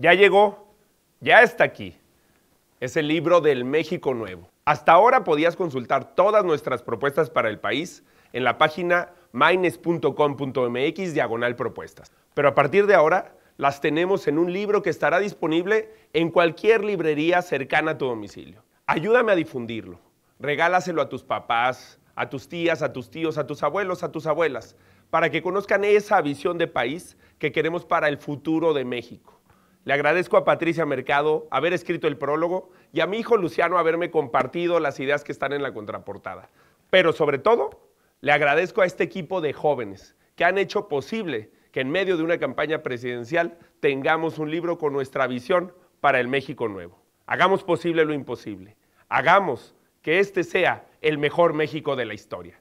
Ya llegó, ya está aquí. Es el libro del México Nuevo. Hasta ahora podías consultar todas nuestras propuestas para el país en la página minescommx diagonal propuestas. Pero a partir de ahora las tenemos en un libro que estará disponible en cualquier librería cercana a tu domicilio. Ayúdame a difundirlo. Regálaselo a tus papás, a tus tías, a tus tíos, a tus abuelos, a tus abuelas, para que conozcan esa visión de país que queremos para el futuro de México. Le agradezco a Patricia Mercado haber escrito el prólogo y a mi hijo Luciano haberme compartido las ideas que están en la contraportada. Pero sobre todo, le agradezco a este equipo de jóvenes que han hecho posible que en medio de una campaña presidencial tengamos un libro con nuestra visión para el México nuevo. Hagamos posible lo imposible. Hagamos que este sea el mejor México de la historia.